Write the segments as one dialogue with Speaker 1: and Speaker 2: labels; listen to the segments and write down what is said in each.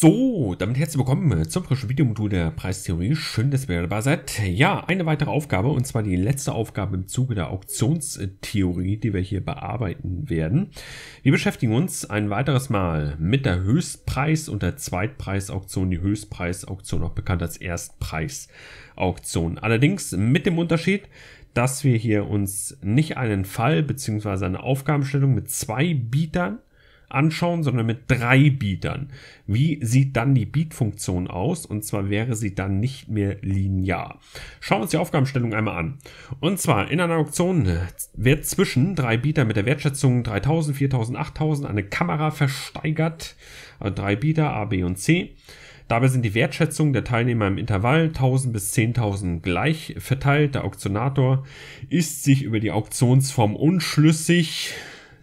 Speaker 1: So, damit herzlich willkommen zum frischen Videomodul der Preistheorie. Schön, dass ihr dabei seid. Ja, eine weitere Aufgabe und zwar die letzte Aufgabe im Zuge der Auktionstheorie, die wir hier bearbeiten werden. Wir beschäftigen uns ein weiteres Mal mit der Höchstpreis- und der Zweitpreisauktion, die Höchstpreisauktion auch bekannt als Erstpreisauktion. Allerdings mit dem Unterschied, dass wir hier uns nicht einen Fall bzw. eine Aufgabenstellung mit zwei Bietern anschauen, sondern mit drei Bietern. Wie sieht dann die Beat-Funktion aus? Und zwar wäre sie dann nicht mehr linear. Schauen wir uns die Aufgabenstellung einmal an. Und zwar in einer Auktion wird zwischen drei Bietern mit der Wertschätzung 3000, 4000, 8000 eine Kamera versteigert. Also drei Bieter A, B und C. Dabei sind die Wertschätzungen der Teilnehmer im Intervall 1000 bis 10.000 gleich verteilt. Der Auktionator ist sich über die Auktionsform unschlüssig.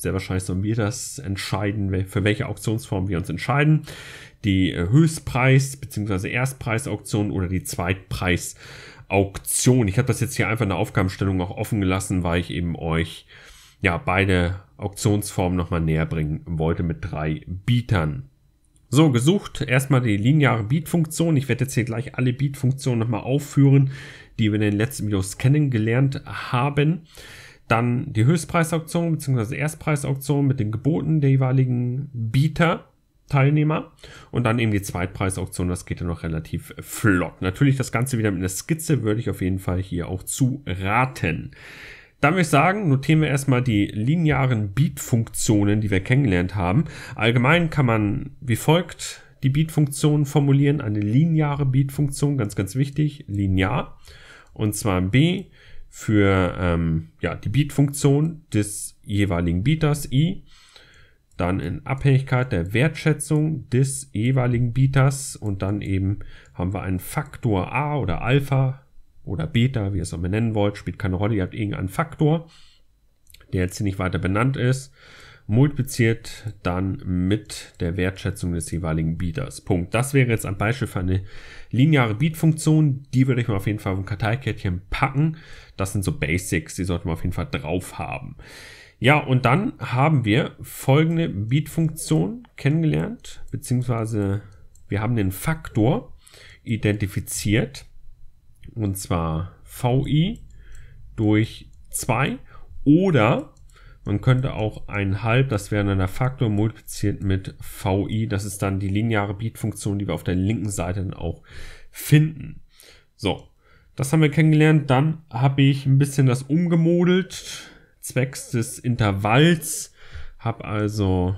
Speaker 1: Sehr wahrscheinlich sollen wir das entscheiden, für welche Auktionsform wir uns entscheiden. Die äh, Höchstpreis- bzw. Erstpreisauktion oder die Zweitpreisauktion. Ich habe das jetzt hier einfach in der Aufgabenstellung auch offen gelassen, weil ich eben euch ja beide Auktionsformen nochmal näher bringen wollte mit drei Bietern. So, gesucht erstmal die lineare Beat-Funktion. Ich werde jetzt hier gleich alle Beat-Funktionen nochmal aufführen, die wir in den letzten Videos kennengelernt haben. Dann die Höchstpreisauktion bzw. Erstpreisauktion mit den Geboten der jeweiligen Bieter. Teilnehmer und dann eben die Zweitpreisauktion, das geht ja noch relativ flott. Natürlich das Ganze wieder mit einer Skizze würde ich auf jeden Fall hier auch zu raten. Dann würde ich sagen, notieren wir erstmal die linearen Beat-Funktionen, die wir kennengelernt haben. Allgemein kann man wie folgt die Beat-Funktion formulieren. Eine lineare Beat-Funktion, ganz, ganz wichtig, linear. Und zwar B für ähm, ja, die Beat-Funktion des jeweiligen Bieters i, dann in Abhängigkeit der Wertschätzung des jeweiligen Bieters und dann eben haben wir einen Faktor a oder Alpha oder Beta, wie ihr es auch mal nennen wollt, spielt keine Rolle, ihr habt irgendeinen Faktor, der jetzt hier nicht weiter benannt ist multipliziert dann mit der Wertschätzung des jeweiligen Bieters. Punkt. Das wäre jetzt ein Beispiel für eine lineare Beat-Funktion. Die würde ich mir auf jeden Fall auf ein Karteikettchen packen. Das sind so Basics, die sollten wir auf jeden Fall drauf haben. Ja, und dann haben wir folgende Beat-Funktion kennengelernt, beziehungsweise wir haben den Faktor identifiziert, und zwar VI durch 2 oder man könnte auch ein halb, das wäre dann der Faktor, multipliziert mit VI. Das ist dann die lineare Beat-Funktion, die wir auf der linken Seite dann auch finden. So, das haben wir kennengelernt. Dann habe ich ein bisschen das umgemodelt, zwecks des Intervalls. Habe also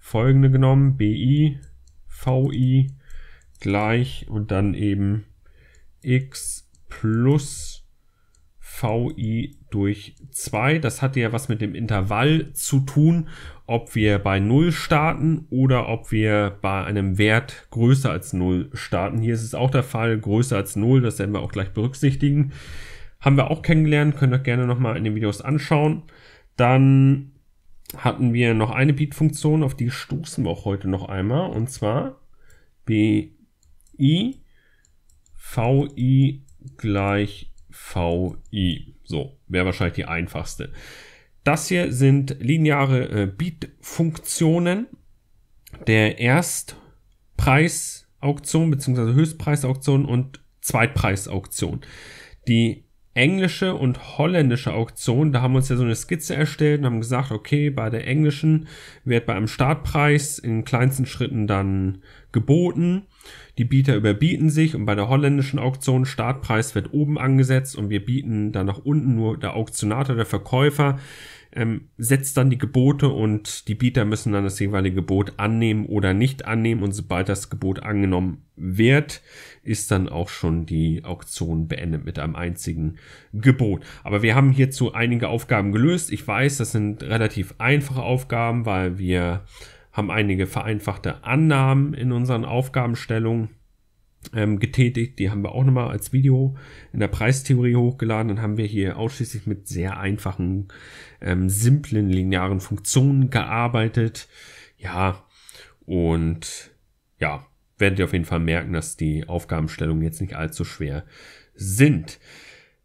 Speaker 1: folgende genommen, BI, VI gleich und dann eben x plus VI durch 2. Das hatte ja was mit dem Intervall zu tun, ob wir bei 0 starten oder ob wir bei einem Wert größer als 0 starten. Hier ist es auch der Fall, größer als 0, das werden wir auch gleich berücksichtigen. Haben wir auch kennengelernt, könnt ihr gerne nochmal in den Videos anschauen. Dann hatten wir noch eine Beat-Funktion, auf die stoßen wir auch heute noch einmal, und zwar bi vi gleich VI. So, wäre wahrscheinlich die einfachste. Das hier sind lineare äh, Beat-Funktionen der Erstpreisauktion bzw. Höchstpreisauktion und Zweitpreisauktion. Die englische und holländische Auktion. Da haben wir uns ja so eine Skizze erstellt und haben gesagt, okay, bei der englischen wird bei einem Startpreis in kleinsten Schritten dann geboten. Die Bieter überbieten sich und bei der holländischen Auktion Startpreis wird oben angesetzt und wir bieten dann nach unten nur der Auktionator, der Verkäufer ähm, setzt dann die Gebote und die Bieter müssen dann das jeweilige Gebot annehmen oder nicht annehmen und sobald das Gebot angenommen wird, ist dann auch schon die Auktion beendet mit einem einzigen Gebot. Aber wir haben hierzu einige Aufgaben gelöst. Ich weiß, das sind relativ einfache Aufgaben, weil wir haben einige vereinfachte Annahmen in unseren Aufgabenstellungen ähm, getätigt. Die haben wir auch nochmal als Video in der Preistheorie hochgeladen. Dann haben wir hier ausschließlich mit sehr einfachen, ähm, simplen, linearen Funktionen gearbeitet. Ja, und ja, werdet ihr auf jeden Fall merken, dass die Aufgabenstellungen jetzt nicht allzu schwer sind.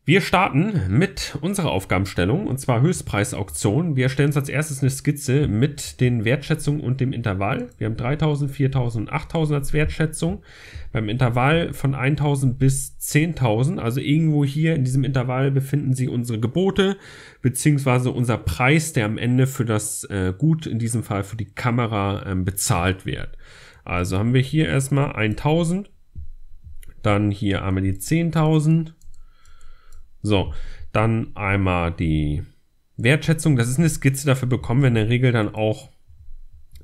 Speaker 1: Wir starten mit unserer Aufgabenstellung und zwar Höchstpreisauktion. Wir erstellen uns als erstes eine Skizze mit den Wertschätzungen und dem Intervall. Wir haben 3000, 4000 und 8000 als Wertschätzung. Beim Intervall von 1000 bis 10.000, also irgendwo hier in diesem Intervall befinden sich unsere Gebote beziehungsweise unser Preis, der am Ende für das äh, Gut, in diesem Fall für die Kamera, ähm, bezahlt wird. Also haben wir hier erstmal 1000, dann hier einmal die 10.000. So, dann einmal die Wertschätzung. Das ist eine Skizze, dafür bekommen wir in der Regel dann auch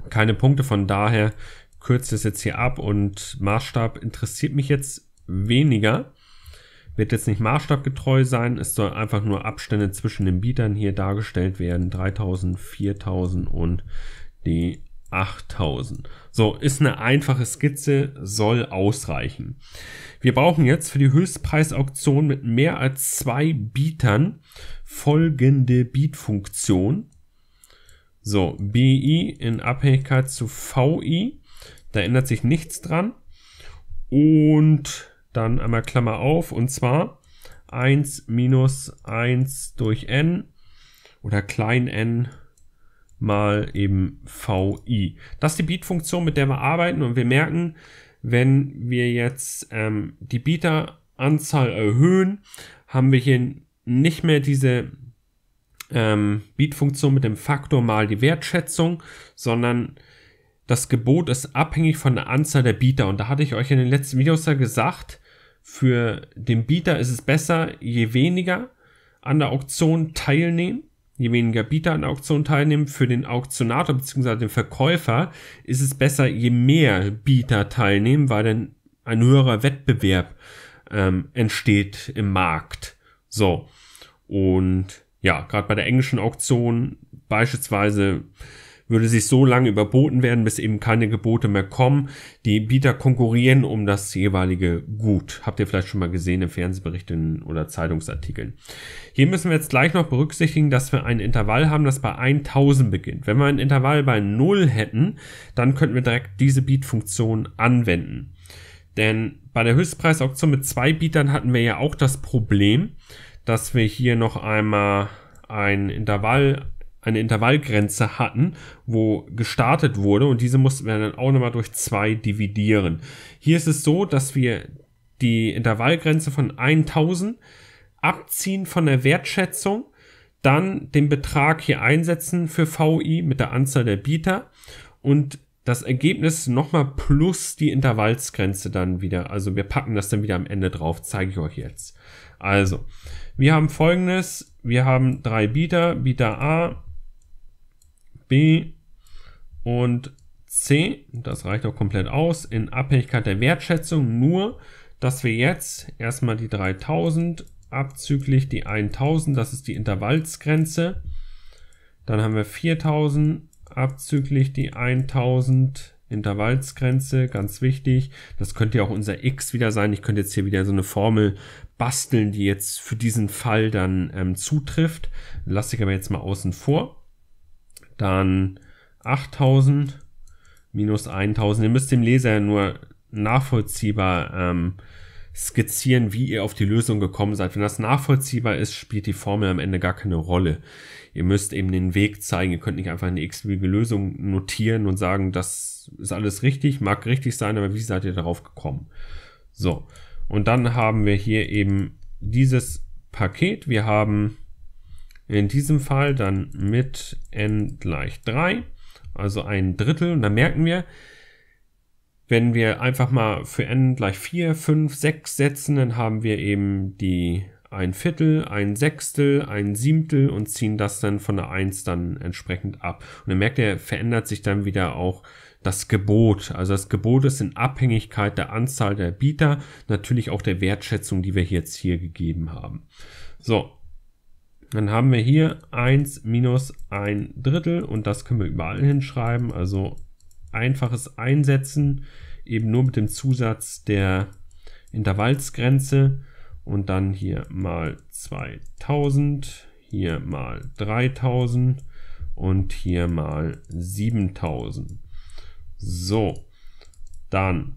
Speaker 1: keine Punkte. Von daher kürzt es jetzt hier ab und Maßstab interessiert mich jetzt weniger. Wird jetzt nicht maßstabgetreu sein, es soll einfach nur Abstände zwischen den Bietern hier dargestellt werden. 3000, 4000 und die 8000. So, ist eine einfache Skizze, soll ausreichen. Wir brauchen jetzt für die Höchstpreisauktion mit mehr als zwei Bietern folgende Beat-Funktion. So, BI in Abhängigkeit zu VI. Da ändert sich nichts dran. Und dann einmal Klammer auf und zwar 1 minus 1 durch n oder klein n mal eben VI. Das ist die Beat-Funktion, mit der wir arbeiten und wir merken, wenn wir jetzt ähm, die Bieteranzahl erhöhen, haben wir hier nicht mehr diese ähm, Beat-Funktion mit dem Faktor mal die Wertschätzung, sondern das Gebot ist abhängig von der Anzahl der Bieter. Und da hatte ich euch in den letzten Videos ja gesagt, für den Bieter ist es besser, je weniger an der Auktion teilnehmen, je weniger Bieter an Auktionen teilnehmen, für den Auktionator bzw. den Verkäufer ist es besser, je mehr Bieter teilnehmen, weil dann ein höherer Wettbewerb ähm, entsteht im Markt. So. Und ja, gerade bei der englischen Auktion beispielsweise würde sich so lange überboten werden, bis eben keine Gebote mehr kommen. Die Bieter konkurrieren um das jeweilige Gut. Habt ihr vielleicht schon mal gesehen in Fernsehberichten oder Zeitungsartikeln. Hier müssen wir jetzt gleich noch berücksichtigen, dass wir ein Intervall haben, das bei 1000 beginnt. Wenn wir ein Intervall bei 0 hätten, dann könnten wir direkt diese Beat-Funktion anwenden. Denn bei der Höchstpreisauktion mit zwei Bietern hatten wir ja auch das Problem, dass wir hier noch einmal ein Intervall eine Intervallgrenze hatten, wo gestartet wurde und diese mussten wir dann auch nochmal durch zwei dividieren. Hier ist es so, dass wir die Intervallgrenze von 1000 abziehen von der Wertschätzung, dann den Betrag hier einsetzen für VI mit der Anzahl der Bieter und das Ergebnis nochmal plus die Intervallsgrenze dann wieder. Also wir packen das dann wieder am Ende drauf, zeige ich euch jetzt. Also, wir haben folgendes, wir haben drei Bieter, Bieter A, B und C. Das reicht auch komplett aus. In Abhängigkeit der Wertschätzung nur, dass wir jetzt erstmal die 3000 abzüglich die 1000, das ist die Intervallsgrenze. Dann haben wir 4000 abzüglich die 1000 Intervallsgrenze, ganz wichtig. Das könnte ja auch unser x wieder sein. Ich könnte jetzt hier wieder so eine Formel basteln, die jetzt für diesen Fall dann ähm, zutrifft. Lasse ich aber jetzt mal außen vor dann 8000 minus 1000. Ihr müsst dem Leser nur nachvollziehbar ähm, skizzieren, wie ihr auf die Lösung gekommen seid. Wenn das nachvollziehbar ist, spielt die Formel am Ende gar keine Rolle. Ihr müsst eben den Weg zeigen. Ihr könnt nicht einfach eine x-beliebige Lösung notieren und sagen, das ist alles richtig, mag richtig sein, aber wie seid ihr darauf gekommen? So. Und dann haben wir hier eben dieses Paket. Wir haben in diesem Fall dann mit n gleich 3, also ein Drittel. Und da merken wir, wenn wir einfach mal für n gleich 4, 5, 6 setzen, dann haben wir eben die ein Viertel, ein Sechstel, ein Siebtel und ziehen das dann von der 1 dann entsprechend ab. Und dann merkt ihr, verändert sich dann wieder auch das Gebot. Also das Gebot ist in Abhängigkeit der Anzahl der Bieter, natürlich auch der Wertschätzung, die wir jetzt hier gegeben haben. So, dann haben wir hier 1 minus 1 Drittel und das können wir überall hinschreiben. Also einfaches Einsetzen, eben nur mit dem Zusatz der Intervallsgrenze und dann hier mal 2000, hier mal 3000 und hier mal 7000. So, dann,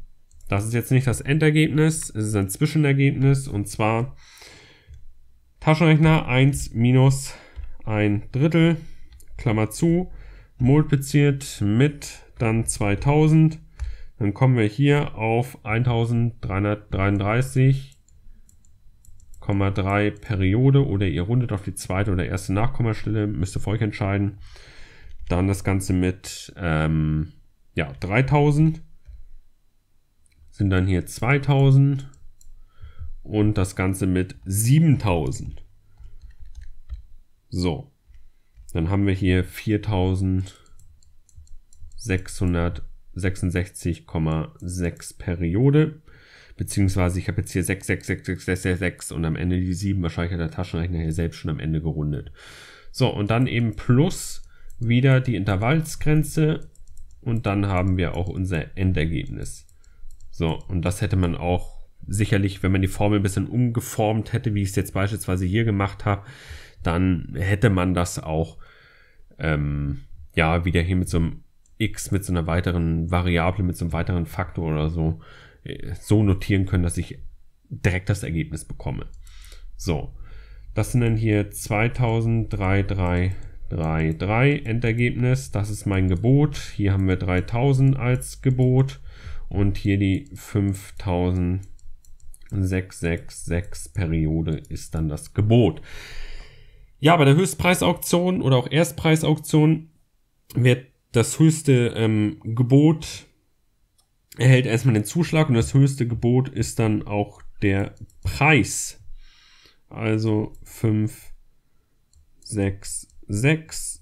Speaker 1: das ist jetzt nicht das Endergebnis, es ist ein Zwischenergebnis und zwar Taschenrechner 1 minus 1 Drittel, Klammer zu, multipliziert mit dann 2000. Dann kommen wir hier auf 1333,3 Periode oder ihr rundet auf die zweite oder erste Nachkommastelle, müsst ihr für euch entscheiden. Dann das Ganze mit ähm, ja, 3000 sind dann hier 2000 und das Ganze mit 7000. So, dann haben wir hier 4666,6 Periode. Beziehungsweise ich habe jetzt hier 666666 und am Ende die 7. Wahrscheinlich hat der Taschenrechner hier selbst schon am Ende gerundet. So, und dann eben plus wieder die Intervallsgrenze und dann haben wir auch unser Endergebnis. So, und das hätte man auch sicherlich, wenn man die Formel ein bisschen umgeformt hätte, wie ich es jetzt beispielsweise hier gemacht habe, dann hätte man das auch ähm, ja wieder hier mit so einem x, mit so einer weiteren Variable, mit so einem weiteren Faktor oder so äh, so notieren können, dass ich direkt das Ergebnis bekomme. So, das sind dann hier 2003333 Endergebnis. Das ist mein Gebot. Hier haben wir 3000 als Gebot und hier die 5000 666-Periode ist dann das Gebot. Ja, bei der Höchstpreisauktion oder auch Erstpreisauktion wird das höchste ähm, Gebot erhält erstmal den Zuschlag und das höchste Gebot ist dann auch der Preis. Also 566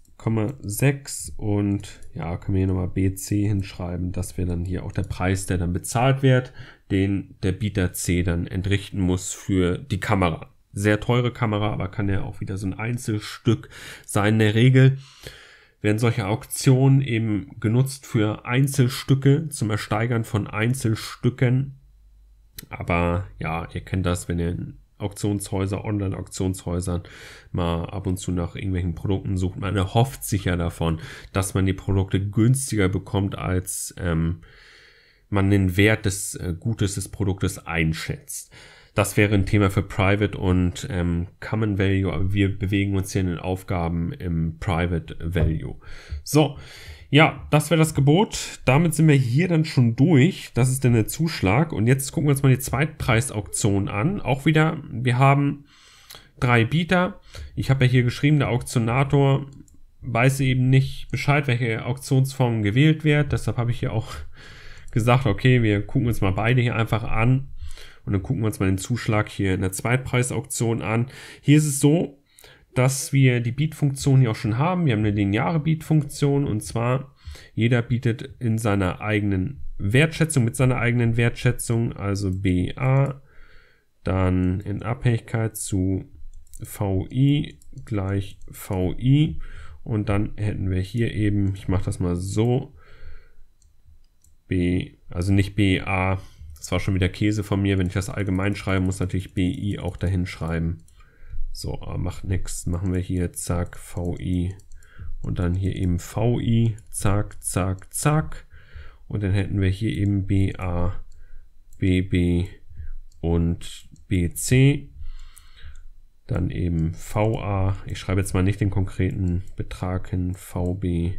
Speaker 1: 6 und ja, können wir hier nochmal BC hinschreiben. dass wir dann hier auch der Preis, der dann bezahlt wird, den der Bieter C dann entrichten muss für die Kamera. Sehr teure Kamera, aber kann ja auch wieder so ein Einzelstück sein. In der Regel werden solche Auktionen eben genutzt für Einzelstücke, zum Ersteigern von Einzelstücken. Aber ja, ihr kennt das, wenn ihr Auktionshäuser, Online-Auktionshäusern mal ab und zu nach irgendwelchen Produkten sucht. Man erhofft sich ja davon, dass man die Produkte günstiger bekommt, als ähm, man den Wert des äh, Gutes des Produktes einschätzt. Das wäre ein Thema für Private und ähm, Common Value, aber wir bewegen uns hier in den Aufgaben im Private Value. So, ja, das wäre das Gebot. Damit sind wir hier dann schon durch. Das ist dann der Zuschlag. Und jetzt gucken wir uns mal die Zweitpreisauktion an. Auch wieder, wir haben drei Bieter. Ich habe ja hier geschrieben, der Auktionator weiß eben nicht Bescheid, welche Auktionsform gewählt wird. Deshalb habe ich hier auch gesagt, okay, wir gucken uns mal beide hier einfach an und dann gucken wir uns mal den Zuschlag hier in der Zweitpreisauktion an. Hier ist es so, dass wir die Beat-Funktion hier auch schon haben. Wir haben eine lineare Beat-Funktion und zwar jeder bietet in seiner eigenen Wertschätzung, mit seiner eigenen Wertschätzung, also BA, dann in Abhängigkeit zu VI gleich VI und dann hätten wir hier eben, ich mache das mal so, B, also nicht BA, das war schon wieder Käse von mir. Wenn ich das allgemein schreibe, muss natürlich BI auch dahin schreiben. So, macht nichts. Machen wir hier zack, VI. Und dann hier eben VI, zack, zack, zack. Und dann hätten wir hier eben BA, BB und BC. Dann eben VA. Ich schreibe jetzt mal nicht den konkreten Betrag hin. VB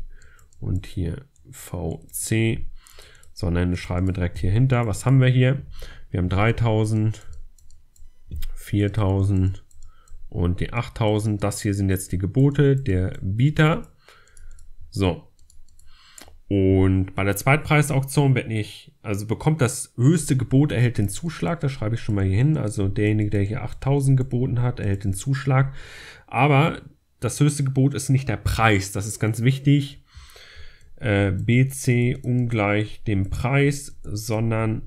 Speaker 1: und hier VC sondern schreiben wir direkt hier hinter. Was haben wir hier? Wir haben 3000, 4000 und die 8000. Das hier sind jetzt die Gebote der Bieter. So. Und bei der Zweitpreisauktion wird nicht, also bekommt das höchste Gebot, erhält den Zuschlag. Das schreibe ich schon mal hier hin. Also derjenige, der hier 8000 geboten hat, erhält den Zuschlag. Aber das höchste Gebot ist nicht der Preis. Das ist ganz wichtig äh, BC ungleich dem Preis, sondern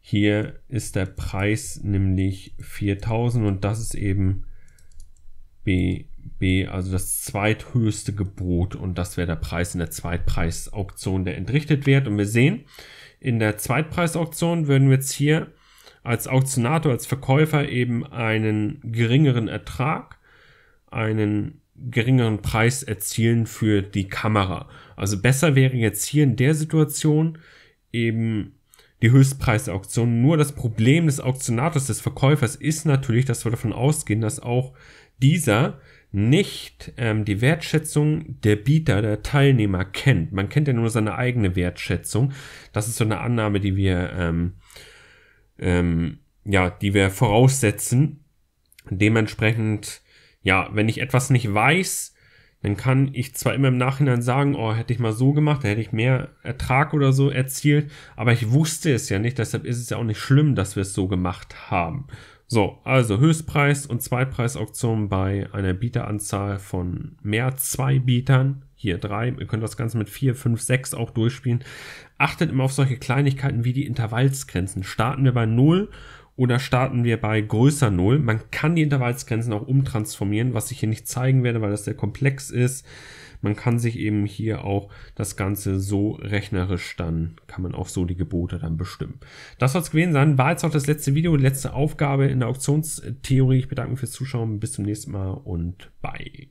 Speaker 1: hier ist der Preis nämlich 4000 und das ist eben BB, also das zweithöchste Gebot und das wäre der Preis in der Zweitpreisauktion, der entrichtet wird. Und wir sehen, in der Zweitpreisauktion würden wir jetzt hier als Auktionator, als Verkäufer eben einen geringeren Ertrag, einen geringeren Preis erzielen für die Kamera. Also besser wäre jetzt hier in der Situation eben die Höchstpreisauktion. Nur das Problem des Auktionators, des Verkäufers ist natürlich, dass wir davon ausgehen, dass auch dieser nicht ähm, die Wertschätzung der Bieter, der Teilnehmer kennt. Man kennt ja nur seine eigene Wertschätzung. Das ist so eine Annahme, die wir, ähm, ähm, ja, die wir voraussetzen. Dementsprechend ja, wenn ich etwas nicht weiß, dann kann ich zwar immer im Nachhinein sagen, oh, hätte ich mal so gemacht, da hätte ich mehr Ertrag oder so erzielt, aber ich wusste es ja nicht, deshalb ist es ja auch nicht schlimm, dass wir es so gemacht haben. So, also Höchstpreis und Zweitpreisauktion bei einer Bieteranzahl von mehr als zwei Bietern. Hier drei, ihr könnt das Ganze mit vier, fünf, sechs auch durchspielen. Achtet immer auf solche Kleinigkeiten wie die Intervallsgrenzen. Starten wir bei null oder starten wir bei größer 0. Man kann die Intervallsgrenzen auch umtransformieren, was ich hier nicht zeigen werde, weil das sehr komplex ist. Man kann sich eben hier auch das Ganze so rechnerisch dann, kann man auch so die Gebote dann bestimmen. Das soll es gewesen sein. War jetzt auch das letzte Video, letzte Aufgabe in der Auktionstheorie. Ich bedanke mich fürs Zuschauen. Bis zum nächsten Mal und bye.